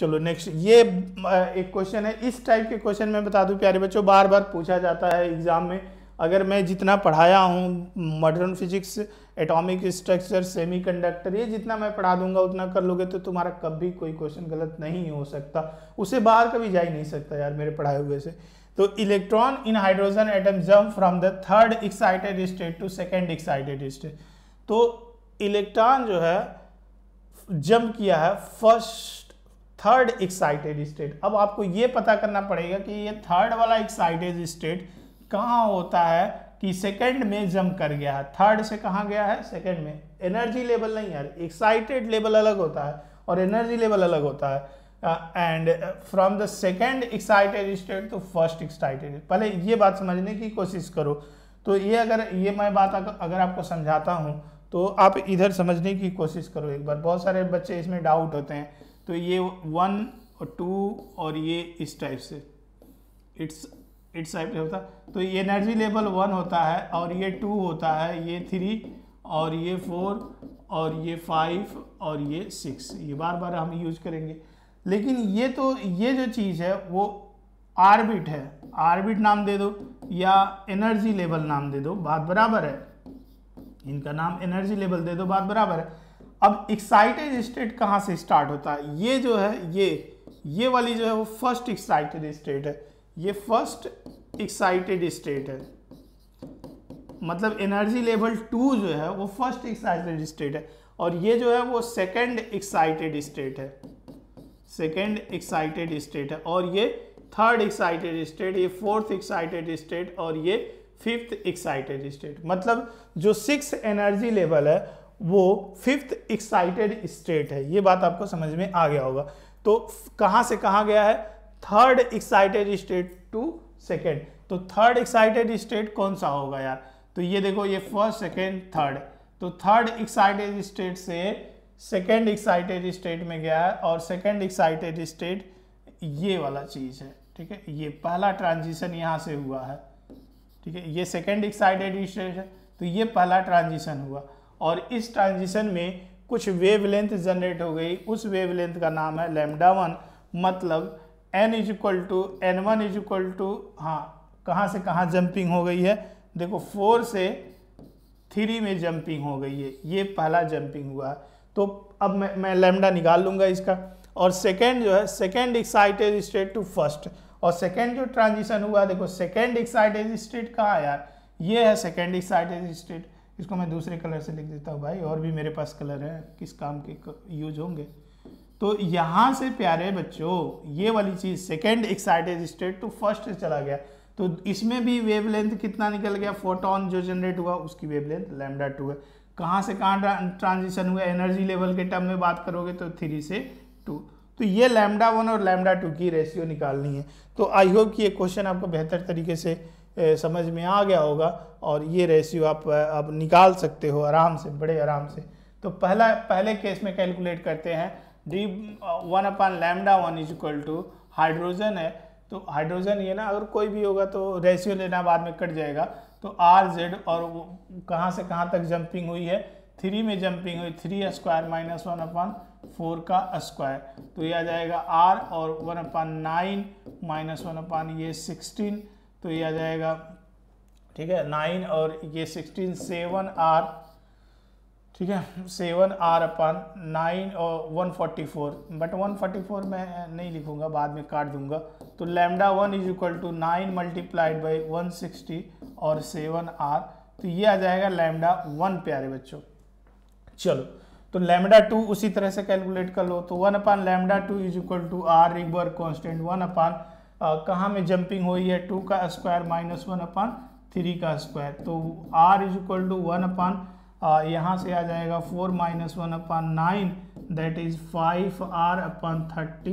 चलो नेक्स्ट ये एक क्वेश्चन है इस टाइप के क्वेश्चन मैं बता दूं प्यारे बच्चों बार बार पूछा जाता है एग्ज़ाम में अगर मैं जितना पढ़ाया हूँ modern physics atomic structure semiconductor ये जितना मैं पढ़ा दूंगा उतना कर लोगे तो तुम्हारा कभी कोई क्वेश्चन गलत नहीं हो सकता उसे बाहर कभी जा ही नहीं सकता यार मेरे पढ़ाए हुए से तो electron in hydrogen atom jump from the third excited state to second excited state तो इलेक्ट्रॉन जो है जम्प किया है फर्स्ट थर्ड एक्साइटेड स्टेट अब आपको ये पता करना पड़ेगा कि ये थर्ड वाला एक्साइटेड स्टेट कहाँ होता है कि सेकंड में जम कर गया है थर्ड से कहाँ गया है सेकंड में एनर्जी लेवल नहीं यार एक्साइटेड लेवल अलग होता है और एनर्जी लेवल अलग होता है and from the second excited state to first excited पहले ये बात समझने की कोशिश करो तो ये अगर ये मैं बात अगर आपको समझाता हूँ तो आप इधर समझने की कोशिश करो एक बार बहुत सारे बच्चे इसमें डाउट होते हैं तो ये वन और टू और ये इस टाइप से इट्स इट्स टाइप से होता तो ये एनर्जी लेवल वन होता है और ये टू होता है ये थ्री और ये फोर और ये फाइव और ये सिक्स ये बार बार हम यूज करेंगे लेकिन ये तो ये जो चीज़ है वो आर्बिट है आर्बिट नाम दे दो या एनर्जी लेवल नाम दे दो बात बराबर है इनका नाम एनर्जी लेवल दे दो बात बराबर है अब एक्साइटेड स्टेट कहाँ से स्टार्ट होता है ये जो है ये ये वाली जो है वो फर्स्ट एक्साइटेड स्टेट है ये फर्स्ट एक्साइटेड स्टेट है मतलब एनर्जी लेवल टू जो है वो फर्स्ट एक्साइटेड स्टेट है और ये जो है वो सेकेंड एक्साइटेड स्टेट है सेकेंड एक्साइटेड स्टेट है और ये थर्ड एक्साइटेड स्टेट ये फोर्थ एक्साइटेड स्टेट और ये फिफ्थ एक्साइटेड स्टेट मतलब जो सिक्स एनर्जी लेवल है वो फिफ्थ एक्साइटेड स्टेट है ये बात आपको समझ में आ गया होगा तो कहाँ से कहाँ गया है third excited state to second तो थर्ड एक्साइटेड स्टेट कौन सा होगा यार तो ये देखो ये फर्स्ट सेकेंड थर्ड तो थर्ड एक्साइटेड स्टेट से सेकेंड एक्साइटेड स्टेट में गया है और सेकेंड एक्साइटेड स्टेट ये वाला चीज़ है ठीक है ये पहला ट्रांजिशन यहाँ से हुआ है ठीक है ये सेकेंड एक्साइटेड स्टेट है तो ये पहला ट्रांजिशन हुआ और इस ट्रांजिशन में कुछ वेवलेंथ जनरेट हो गई उस वेवलेंथ का नाम है लेमडा वन मतलब n is equal to n one is equal to हाँ कहाँ से कहाँ जंपिंग हो गई है देखो फोर से थ्री में जंपिंग हो गई है ये पहला जंपिंग हुआ तो अब मैं मैं लेमडा निकाल लूँगा इसका और सेकेंड जो है second excited state to first और सेकेंड जो ट्रांजिशन हुआ देखो सेकेंड एक्साइटेड स्टेट कहाँ यार ये है सेकेंड एक्साइटेड स्टेट इसको मैं दूसरे कलर से लिख देता हूँ भाई और भी मेरे पास कलर है किस काम के यूज होंगे तो यहाँ से प्यारे बच्चों ये वाली चीज़ second excited state to first चला गया तो इसमें भी वेवलेंथ कितना निकल गया फोटोन जो जनरेट हुआ उसकी वेवलेंथ लैमडा टू है कहाँ से कहाँ ट्रांजिशन हुआ एनर्जी लेवल के टर्म में बात करोगे तो थ्री से टू तो ये लैमडा वन और लैमडा टू की रेशियो निकालनी है तो आई होप कि ये क्वेश्चन आपको बेहतर तरीके से समझ में आ गया होगा और ये रेशियो आप अब निकाल सकते हो आराम से बड़े आराम से तो पहला पहले केस में कैलकुलेट करते हैं D one upon lambda one is equal to hydrogen है तो हाइड्रोजन ये ना अगर कोई भी होगा तो रेशियो लेना बाद में कट जाएगा तो आर जेड और कहाँ से कहाँ तक जंपिंग हुई है थ्री में जंपिंग हुई three square minus one upon four का स्क्वायर तो ये आ जाएगा आर और one upon nine minus one upon ये सिक्सटीन तो ये आ जाएगा ठीक है नाइन और ये सिक्सटीन सेवन आर ठीक है सेवन आर अपन नाइन और one forty four but one forty four मैं नहीं लिखूंगा बाद में काट दूंगा तो lambda one is equal to nine multiplied by one sixty और सेवन आर तो ये आ जाएगा लैमडा वन प्यारे बच्चों चलो तो लैमडा टू उसी तरह से कैलकुलेट कर लो तो one upon lambda two is equal to R रिगवर कॉन्स्टेंट वन अपान कहाँ में जंपिंग हुई है टू का square minus one upon three का स्क्वायर तो R is equal to one upon यहाँ से आ जाएगा four minus one upon nine that is five R upon thirty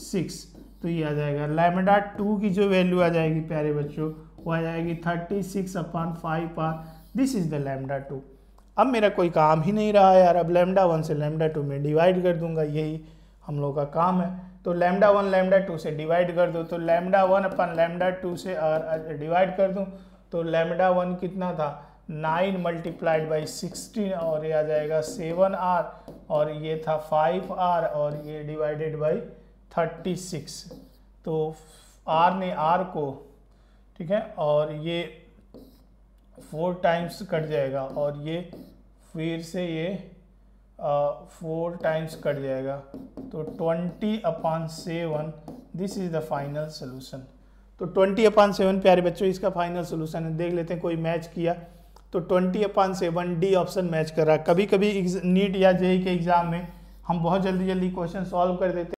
six तो ये आ जाएगा लेमडा टू की जो वैल्यू आ जाएगी प्यारे बच्चों वो आ जाएगी thirty six upon five R this is the lambda two अब मेरा कोई काम ही नहीं रहा यार अब लेमडा वन से लेमडा टू में डिवाइड कर दूंगा यही हम लोग का काम है तो लैमडा वन लैमडा टू से डिवाइड कर दो तो lambda one upon lambda two से डिवाइड कर दूँ तो लैमडा वन कितना था नाइन मल्टीप्लाइड बाई सिक्सटीन और ये आ जाएगा सेवन आर और ये था फाइव आर और ये डिवाइडेड बाई थर्टी सिक्स तो आर ने आर को ठीक है और ये फोर टाइम्स कट जाएगा और ये फिर से ये फोर टाइम्स कट जाएगा तो twenty upon seven this is the final solution तो ट्वेंटी अपान सेवन प्यारे बच्चों इसका फाइनल सोल्यूशन है देख लेते हैं कोई मैच किया तो twenty upon seven D option match कर रहा है कभी कभी नीट या जेई के एग्ज़ाम में हम बहुत जल्दी जल्दी क्वेश्चन सॉल्व कर देते हैं